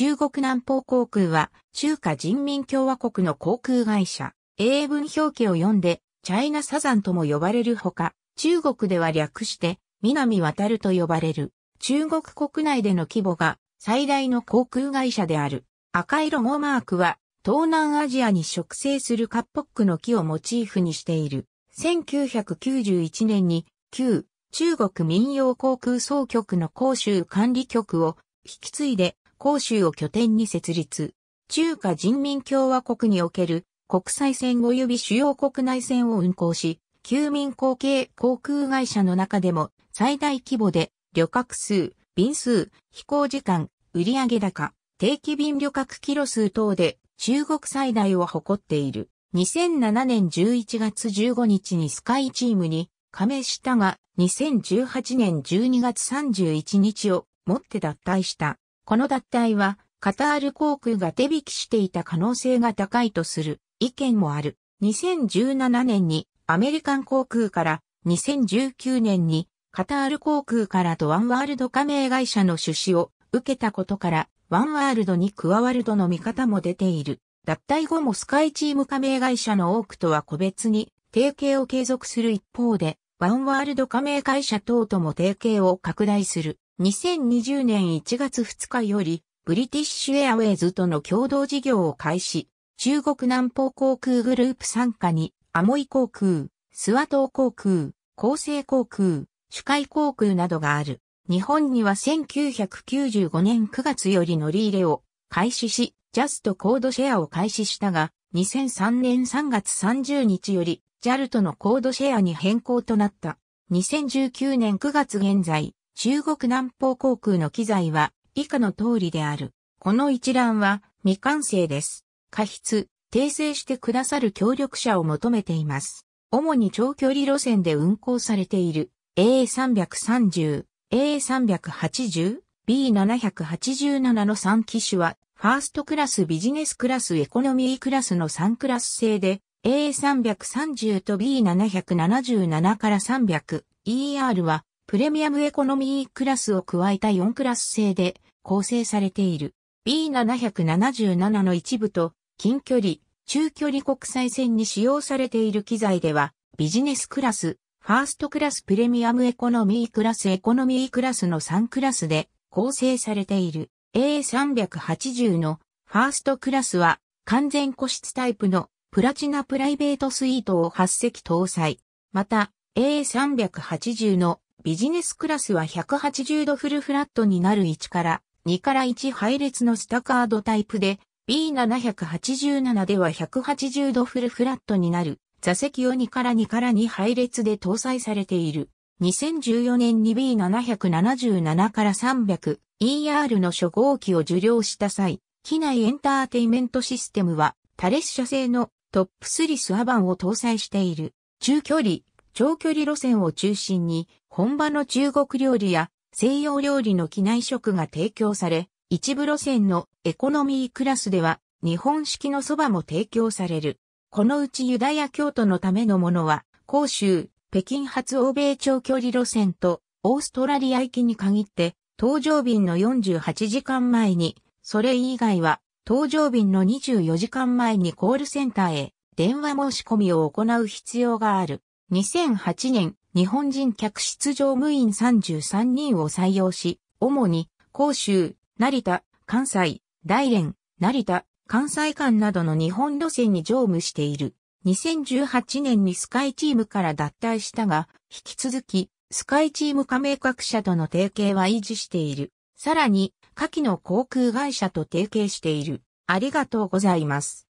中国南方航空は、中華人民共和国の航空会社、英文表記を読んで、チャイナサザンとも呼ばれるほか、中国では略して、南渡ると呼ばれる、中国国内での規模が最大の航空会社である。赤色もマークは、東南アジアに植生するカッポックの木をモチーフにしている。1991年に、旧中国民謡航空総局の広州管理局を引き継いで広州を拠点に設立。中華人民共和国における国際線及び主要国内線を運航し、旧民航系航空会社の中でも最大規模で旅客数、便数、飛行時間、売上高、定期便旅客キロ数等で中国最大を誇っている。2007年11月15日にスカイチームに加盟したが、2018年12月31日をもって脱退した。この脱退は、カタール航空が手引きしていた可能性が高いとする意見もある。2017年にアメリカン航空から2019年にカタール航空からとワンワールド加盟会社の出資を受けたことからワンワールドに加わるとの見方も出ている。脱退後もスカイチーム加盟会社の多くとは個別に提携を継続する一方で、ワンワールド加盟会社等とも提携を拡大する2020年1月2日より、ブリティッシュエアウェイズとの共同事業を開始、中国南方航空グループ参加に、アモイ航空、スワ島航空、厚生航空、主海航空などがある。日本には1995年9月より乗り入れを開始し、ジャストコードシェアを開始したが、2003年3月30日より JAL とのコードシェアに変更となった。2019年9月現在、中国南方航空の機材は以下の通りである。この一覧は未完成です。過失、訂正してくださる協力者を求めています。主に長距離路線で運行されている A330、A380、B787 の3機種は、ファーストクラスビジネスクラスエコノミークラスの3クラス制で、A330 と B777 から 300ER はプレミアムエコノミークラスを加えた4クラス制で構成されている B777 の一部と近距離、中距離国際線に使用されている機材ではビジネスクラス、ファーストクラスプレミアムエコノミークラスエコノミークラスの3クラスで構成されている A380 のファーストクラスは完全個室タイプのプラチナプライベートスイートを8席搭載。また A380 のビジネスクラスは180度フルフラットになる1から2から1配列のスタカードタイプで B787 では180度フルフラットになる座席を2から2から2配列で搭載されている。2014年に B777 から 300ER の初号機を受領した際、機内エンターテイメントシステムは多列車製のトップスリスアバンを搭載している。中距離、長距離路線を中心に、本場の中国料理や西洋料理の機内食が提供され、一部路線のエコノミークラスでは、日本式の蕎麦も提供される。このうちユダヤ教徒のためのものは、広州、北京発欧米長距離路線と、オーストラリア行きに限って、搭乗便の48時間前に、それ以外は、搭乗便の24時間前にコールセンターへ電話申し込みを行う必要がある。2008年、日本人客室乗務員33人を採用し、主に、甲州、成田、関西、大連、成田、関西間などの日本路線に乗務している。2018年にスカイチームから脱退したが、引き続き、スカイチーム加盟各社との提携は維持している。さらに、下記の航空会社と提携している。ありがとうございます。